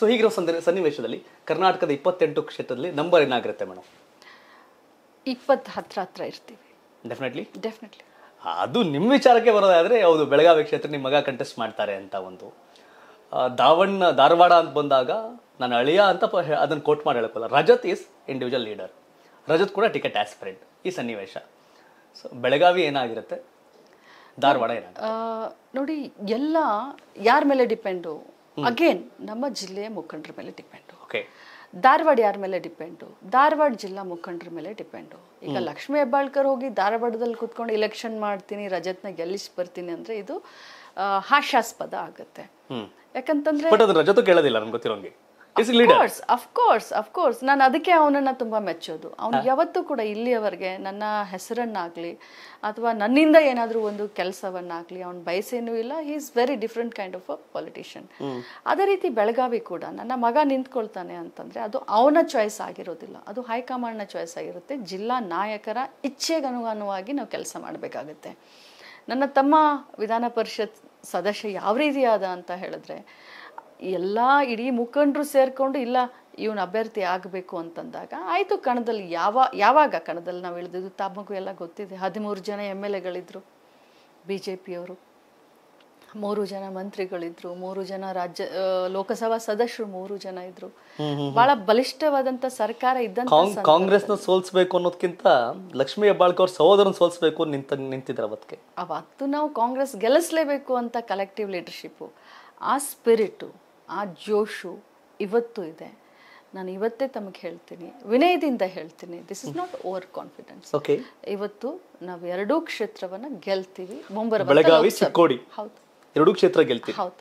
so ಹೀಗಿರೋ ಸಂದ ಸನ್ನಿವೇಶದಲ್ಲಿ ಕರ್ನಾಟಕದ ಇಪ್ಪತ್ತೆಂಟು ಕ್ಷೇತ್ರದಲ್ಲಿ ನಂಬರ್ ಏನಾಗಿರುತ್ತೆ ಮೇಡಮ್ ಇಪ್ಪತ್ತು ಹತ್ರ ಹತ್ರ ಇರ್ತೀವಿ ಡೆಫಿನೆಟ್ಲಿ ಡೆಫಿನೆಟ್ಲಿ ಅದು ನಿಮ್ಮ ವಿಚಾರಕ್ಕೆ ಬರೋದಾದರೆ ಹೌದು ಬೆಳಗಾವಿ ಕ್ಷೇತ್ರ ನಿಮ್ಮ ಮಗ ಕಂಟೆಸ್ಟ್ ಮಾಡ್ತಾರೆ ಅಂತ ಒಂದು ದಾವಣ್ಣ ಧಾರವಾಡ ಅಂತ ಬಂದಾಗ ನಾನು ಅಳಿಯ ಅಂತ ಅದನ್ನು ಕೋಟ್ ಮಾಡಿ ಹೇಳಕ್ಕಲ್ಲ Rajat is individual leader Rajat ಕೂಡ ಟಿಕೆಟ್ ಆಸ್ಪಿರೆಂಟ್ ಈ ಸನ್ನಿವೇಶ ಸೊ ಬೆಳಗಾವಿ ಏನಾಗಿರುತ್ತೆ ಧಾರವಾಡ ಏನಾಗುತ್ತೆ ನೋಡಿ ಎಲ್ಲ ಯಾರ ಮೇಲೆ ಡಿಪೆಂಡು ಅಗೇನ್ ನಮ್ಮ ಜಿಲ್ಲೆಯ ಮುಖಂಡರ ಮೇಲೆ ಡಿಪೆಂಡು ಧಾರವಾಡ ಯಾರ ಮೇಲೆ ಡಿಪೆಂಡು ಧಾರವಾಡ ಜಿಲ್ಲಾ ಮುಖಂಡರ ಮೇಲೆ ಡಿಪೆಂಡು ಈಗ ಲಕ್ಷ್ಮೀ ಹೆಬ್ಬಾಳ್ಕರ್ ಹೋಗಿ ಧಾರವಾಡದಲ್ಲಿ ಕುತ್ಕೊಂಡು ಇಲೆಕ್ಷನ್ ಮಾಡ್ತೀನಿ ರಜತ್ನ ಗೆಲ್ಲಿಸಿ ಬರ್ತೀನಿ ಅಂದ್ರೆ ಇದು ಹಾಶಾಸ್ಪದ ಆಗುತ್ತೆ ಯಾಕಂತಂದ್ರೆ ಕೋರ್ಸ್ ಆಫ್ ಅಫ್ಕೋರ್ಸ್ ನಾನು ಅದಕ್ಕೆ ಅವನನ್ನ ತುಂಬಾ ಮೆಚ್ಚೋದು ಅವನು ಯಾವತ್ತೂ ಕೂಡ ಇಲ್ಲಿಯವರೆಗೆ ನನ್ನ ಹೆಸರನ್ನಾಗ್ಲಿ ಅಥವಾ ನನ್ನಿಂದ ಏನಾದರೂ ಒಂದು ಕೆಲಸವನ್ನಾಗ್ಲಿ ಅವ್ನು ಬಯಸೇನೂ ಇಲ್ಲ he is very different kind of a politician ಅದೇ ರೀತಿ ಬೆಳಗಾವಿ ಕೂಡ ನನ್ನ ಮಗ ನಿಂತ್ಕೊಳ್ತಾನೆ ಅಂತಂದ್ರೆ ಅದು ಅವನ ಚಾಯ್ಸ್ ಆಗಿರೋದಿಲ್ಲ ಅದು ಹೈಕಮಾಂಡ್ನ ಚಾಯ್ಸ್ ಆಗಿರುತ್ತೆ ಜಿಲ್ಲಾ ನಾಯಕರ ಇಚ್ಛೆಗನುಗುಣವಾಗಿ ನಾವು ಕೆಲಸ ಮಾಡಬೇಕಾಗುತ್ತೆ ನನ್ನ ತಮ್ಮ ವಿಧಾನ ಪರಿಷತ್ ಸದಸ್ಯ ಯಾವ ರೀತಿಯಾದ ಅಂತ ಹೇಳಿದ್ರೆ ಎಲ್ಲ ಇಡೀ ಮುಖಂಡರು ಸೇರಿಕೊಂಡು ಇಲ್ಲ ಇವನು ಅಭ್ಯರ್ಥಿ ಆಗಬೇಕು ಅಂತಂದಾಗ ಆಯಿತು ಕಣದಲ್ಲಿ ಯಾವ ಯಾವಾಗ ಕಣದಲ್ಲಿ ನಾವು ಇಳಿದಿದ್ದು ತಮಗೂ ಎಲ್ಲ ಗೊತ್ತಿದೆ ಹದಿಮೂರು ಜನ ಎಮ್ ಎಲ್ ಎಗಳಿದ್ದರು ಬಿ ಜೆ ಪಿಯವರು ಮೂರು ಜನ ಮಂತ್ರಿಗಳಿದ್ರು ಮೂರು ಜನ ರಾಜ್ಯ ಲೋಕಸಭಾ ಸದಸ್ಯರು ಮೂರು ಜನ ಇದ್ರು ಬಹಳ ಬಲಿಷ್ಠವಾದಂತ ಸರ್ಕಾರ ಇದ್ದಂತ ಕಾಂಗ್ರೆಸ್ನ ಸೋಲ್ಸ್ಬೇಕು ಅನ್ನೋದಕ್ಕಿಂತ ಲಕ್ಷ್ಮೀ ಹೆಬ್ಬಾಳ್ಕರ್ ಸಹೋದರನ ಸೋಲ್ಸ್ಬೇಕು ನಿಂತ ನಿಂತಿದ್ರ ಅವತ್ತಿಗೆ ಅವತ್ತು ನಾವು ಕಾಂಗ್ರೆಸ್ ಗೆಲ್ಲಿಸಲೇಬೇಕು ಅಂತ ಕಲೆಕ್ಟಿವ್ ಲೀಡರ್ಶಿಪ್ ಆ ಸ್ಪಿರಿಟು ಆ ಜೋಶು ಇವತ್ತು ಇದೆ ನಾನು ಇವತ್ತೇ ತಮಗೆ ಹೇಳ್ತೀನಿ ವಿನಯದಿಂದ ಹೇಳ್ತೀನಿ this is not over confidence ಇವತ್ತು ನಾವು ಎರಡೂ ಕ್ಷೇತ್ರವನ್ನು ಗೆಲ್ತೀವಿ ಮುಂಬರುವ ಹೌದು ಎರಡೂ ಕ್ಷೇತ್ರ ಗೆಲ್ತೀವಿ ಹೌದು